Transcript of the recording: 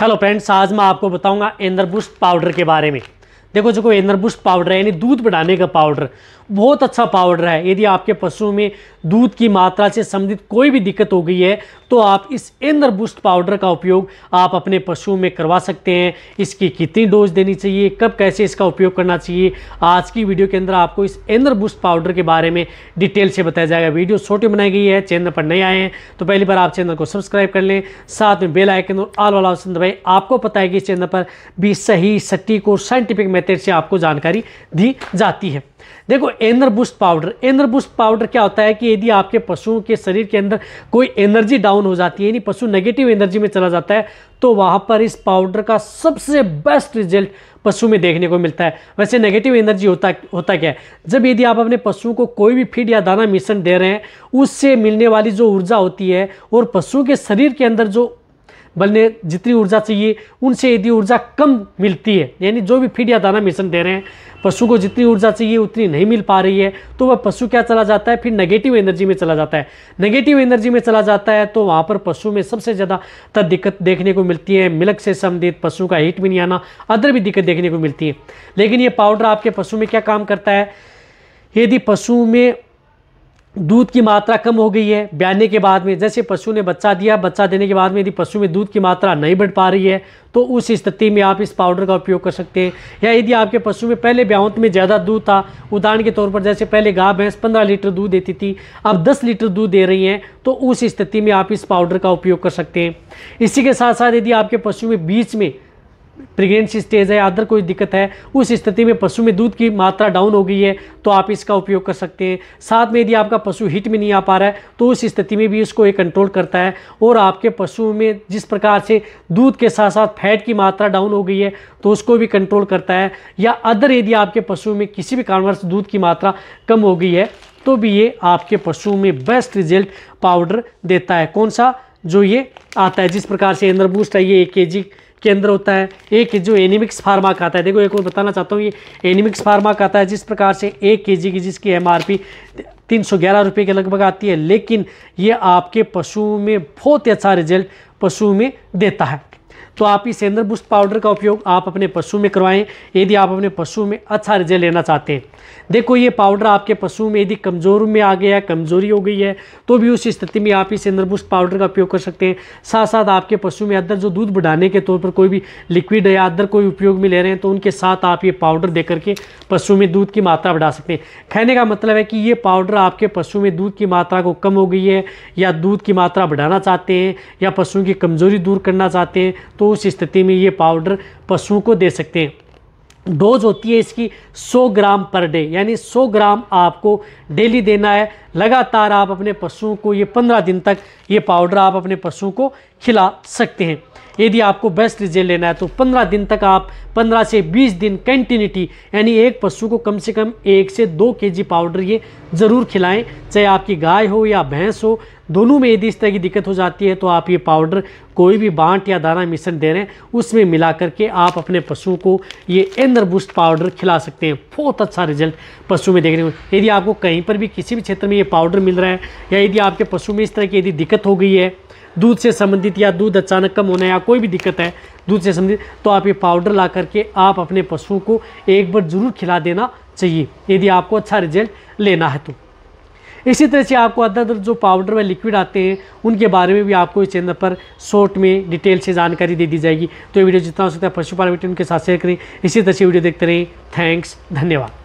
hello friends आज मैं आपको बताऊंगा इंद्रबुस्ट पाउडर के बारे में देखो जो कोई एनर पाउडर है यानी दूध बढ़ाने का पाउडर बहुत अच्छा पाउडर है यदि आपके पशुओं में दूध की मात्रा से संबंधित कोई भी दिक्कत हो गई है तो आप इस इंद्र बूस्ट पाउडर का उपयोग आप अपने पशुओं में करवा सकते हैं इसकी कितनी डोज देनी चाहिए कब कैसे इसका उपयोग करना चाहिए आज की वीडियो के अंदर आपको इस इंद्र बूस्ट पाउडर के बारे में डिटेल से बताया जाएगा वीडियो छोटी बनाई गई है चैनल पर नए आए हैं तो पहली बार आप चैनल को सब्सक्राइब कर लें साथ में बेल आइकन और आल वाला ऑप्शन दबाएं आपको पता है कि इस चैनल पर भी सही सटीक और साइंटिफिक मेथड से आपको जानकारी दी जाती है देखो एनर बूस्ट पाउडर एनर बूस्ट पाउडर क्या होता है कि यदि आपके पशुओं के शरीर के अंदर कोई एनर्जी डाउन हो जाती है यानी पशु नेगेटिव एनर्जी में चला जाता है तो वहाँ पर इस पाउडर का सबसे बेस्ट रिजल्ट पशु में देखने को मिलता है वैसे नेगेटिव एनर्जी होता होता क्या है जब यदि आप अपने पशुओं को कोई भी फीड या दाना मिश्रण दे रहे हैं उससे मिलने वाली जो ऊर्जा होती है और पशुओं के शरीर के अंदर जो बल्ले जितनी ऊर्जा चाहिए उनसे यदि ऊर्जा कम मिलती है यानी जो भी फीड या दाना मिशन दे रहे हैं पशु को जितनी ऊर्जा चाहिए उतनी नहीं मिल पा रही है तो वह पशु क्या चला जाता है फिर नेगेटिव एनर्जी में चला जाता है नेगेटिव एनर्जी में चला जाता है तो वहाँ पर पशु में सबसे ज़्यादा तर दिक्कत देखने को मिलती है मिलक से संबंधित पशु का हीट भी नहीं आना अदर भी दिक्कत देखने को मिलती है लेकिन ये पाउडर आपके पशु में क्या काम करता है यदि पशु में दूध की मात्रा कम हो गई है ब्याने के बाद में जैसे पशु ने बच्चा दिया बच्चा देने के बाद में यदि पशु में दूध की मात्रा नहीं बढ़ पा रही है तो उस स्थिति में आप इस पाउडर का उपयोग कर सकते हैं या यदि आपके पशु में पहले ब्याहत में ज़्यादा दूध था उदाहरण के तौर पर जैसे पहले गाय भैंस पंद्रह लीटर दूध देती थी अब दस लीटर दूध दे रही हैं तो उस स्थिति में आप इस पाउडर का उपयोग कर सकते हैं इसी के साथ साथ यदि आपके पशु में बीच में प्रेगनेंसी स्टेज है अदर कोई दिक्कत है उस स्थिति में पशु में दूध की मात्रा डाउन हो गई है तो आप इसका उपयोग कर सकते हैं साथ में यदि आपका पशु हिट में नहीं आ पा रहा है तो उस स्थिति में भी इसको एक कंट्रोल करता है और आपके पशु में जिस प्रकार से दूध के साथ साथ फैट की मात्रा डाउन हो गई है तो उसको भी कंट्रोल करता है या अदर यदि आपके पशु में किसी भी कारणवश दूध की मात्रा कम हो गई है तो भी ये आपके पशु में बेस्ट रिजल्ट पाउडर देता है कौन सा जो ये आता है जिस प्रकार से इंद्रबूस्ट है ये एक के जी के अंदर होता है एक जो एनिमिक्स फार्मा का आता है देखो एक और बताना चाहता हूँ ये एनिमिक्स फार्मा का आता है जिस प्रकार से एक के जी की जिसकी एम आर पी तीन सौ ग्यारह रुपये के लगभग आती है लेकिन ये आपके पशुओं में बहुत ही अच्छा रिजल्ट पशु में देता है तो आप इस सेंद्र बुस्ट पाउडर का उपयोग आप अपने पशु में करवाएं यदि आप अपने पशु में अच्छा रिजल्ट लेना चाहते हैं देखो ये पाउडर आपके पशु में यदि कमज़ोर में आ गया कमज़ोरी हो गई है तो भी उस स्थिति में आप इस सेंद्र बुस्ट पाउडर का उपयोग कर सकते हैं साथ साथ आपके पशु में अदर जो दूध बढ़ाने के तौर पर कोई भी लिक्विड या अदर कोई उपयोग में ले रहे हैं तो उनके साथ आप ये पाउडर दे करके पशु में दूध की मात्रा बढ़ा सकते हैं कहने का मतलब है कि ये पाउडर आपके पशु में दूध की मात्रा को कम हो गई है या दूध की मात्रा बढ़ाना चाहते हैं या पशुओं की कमज़ोरी दूर करना चाहते हैं तो तो उस स्थिति में ये पाउडर पशुओं को दे सकते हैं डोज होती है इसकी 100 ग्राम पर डे यानी 100 ग्राम आपको डेली देना है लगातार आप अपने पशुओं को ये 15 दिन तक ये पाउडर आप अपने पशुओं को खिला सकते हैं यदि आपको बेस्ट रिजल्ट लेना है तो 15 दिन तक आप 15 से 20 दिन कंटिन्यूटी यानी एक पशु को कम से कम एक से दो के जी पाउडर ये ज़रूर खिलाएं चाहे आपकी गाय हो या भैंस हो दोनों में यदि इस तरह की दिक्कत हो जाती है तो आप ये पाउडर कोई भी बांट या दाना मिश्रण दे रहे हैं उसमें मिला करके आप अपने पशु को ये एंदर बूस्ट पाउडर खिला सकते हैं बहुत अच्छा रिजल्ट पशु में देखने को यदि आपको कहीं पर भी किसी भी क्षेत्र में ये पाउडर मिल रहा है या यदि आपके पशु में इस तरह की यदि दिक्कत हो गई है दूध से संबंधित या दूध अचानक कम होना या कोई भी दिक्कत है दूध से संबंधित तो आप ये पाउडर ला करके आप अपने पशुओं को एक बार ज़रूर खिला देना चाहिए यदि आपको अच्छा रिजल्ट लेना है तो इसी तरह से आपको अदर अदर जो पाउडर व लिक्विड आते हैं उनके बारे में भी आपको इस चैनल पर शॉर्ट में डिटेल से जानकारी दे दी जाएगी तो ये वीडियो जितना हो सकता है पशुपालन उनके साथ शेयर करें इसी तरह से वीडियो देखते रहें थैंक्स धन्यवाद